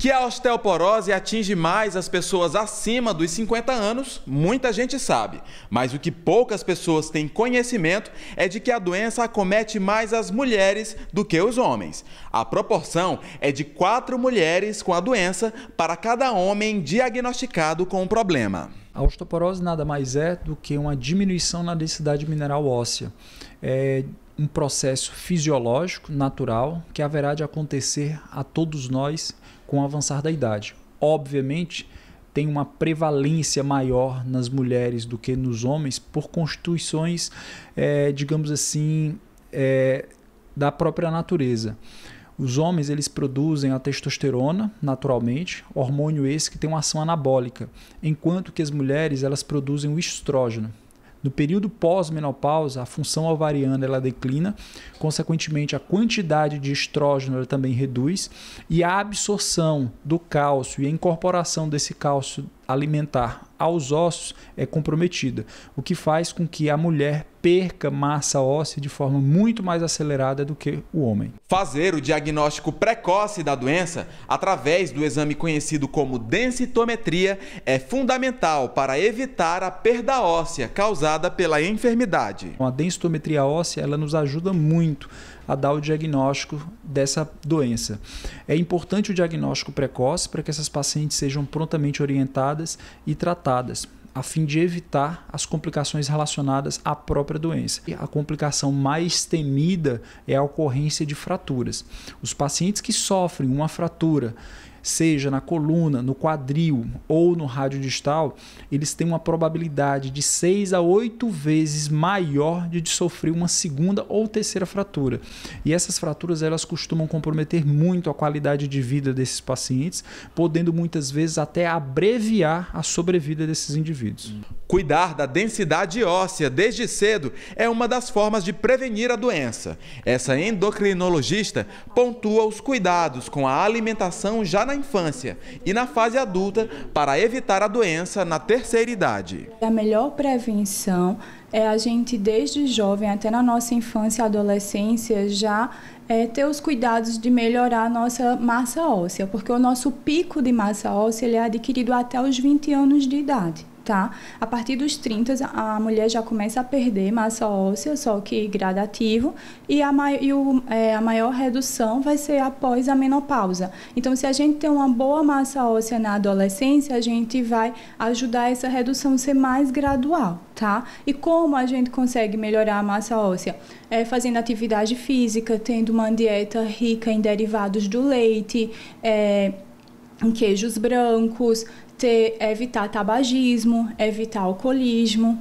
Que a osteoporose atinge mais as pessoas acima dos 50 anos, muita gente sabe, mas o que poucas pessoas têm conhecimento é de que a doença acomete mais as mulheres do que os homens. A proporção é de 4 mulheres com a doença para cada homem diagnosticado com o problema. A osteoporose nada mais é do que uma diminuição na densidade mineral óssea. É um processo fisiológico natural que haverá de acontecer a todos nós com o avançar da idade. Obviamente, tem uma prevalência maior nas mulheres do que nos homens por constituições, é, digamos assim, é, da própria natureza. Os homens eles produzem a testosterona naturalmente, hormônio esse que tem uma ação anabólica, enquanto que as mulheres elas produzem o estrógeno, no período pós-menopausa, a função ovariana ela declina, consequentemente a quantidade de estrógeno também reduz e a absorção do cálcio e a incorporação desse cálcio alimentar aos ossos é comprometida, o que faz com que a mulher perca massa óssea de forma muito mais acelerada do que o homem. Fazer o diagnóstico precoce da doença através do exame conhecido como densitometria é fundamental para evitar a perda óssea causada pela enfermidade. Então, a densitometria óssea ela nos ajuda muito a dar o diagnóstico dessa doença. É importante o diagnóstico precoce para que essas pacientes sejam prontamente orientadas e tratadas a fim de evitar as complicações relacionadas à própria doença. E a complicação mais temida é a ocorrência de fraturas. Os pacientes que sofrem uma fratura seja na coluna, no quadril ou no rádio distal, eles têm uma probabilidade de 6 a 8 vezes maior de sofrer uma segunda ou terceira fratura. E essas fraturas elas costumam comprometer muito a qualidade de vida desses pacientes, podendo muitas vezes até abreviar a sobrevida desses indivíduos. Cuidar da densidade óssea desde cedo é uma das formas de prevenir a doença. Essa endocrinologista pontua os cuidados com a alimentação já na infância e na fase adulta para evitar a doença na terceira idade. A melhor prevenção é a gente, desde jovem até na nossa infância e adolescência, já é, ter os cuidados de melhorar a nossa massa óssea, porque o nosso pico de massa óssea ele é adquirido até os 20 anos de idade tá? A partir dos 30, a mulher já começa a perder massa óssea, só que gradativo, e a, mai e o, é, a maior redução vai ser após a menopausa. Então, se a gente tem uma boa massa óssea na adolescência, a gente vai ajudar essa redução a ser mais gradual, tá? E como a gente consegue melhorar a massa óssea? É, fazendo atividade física, tendo uma dieta rica em derivados do leite, é, em queijos brancos, ter, evitar tabagismo, evitar alcoolismo.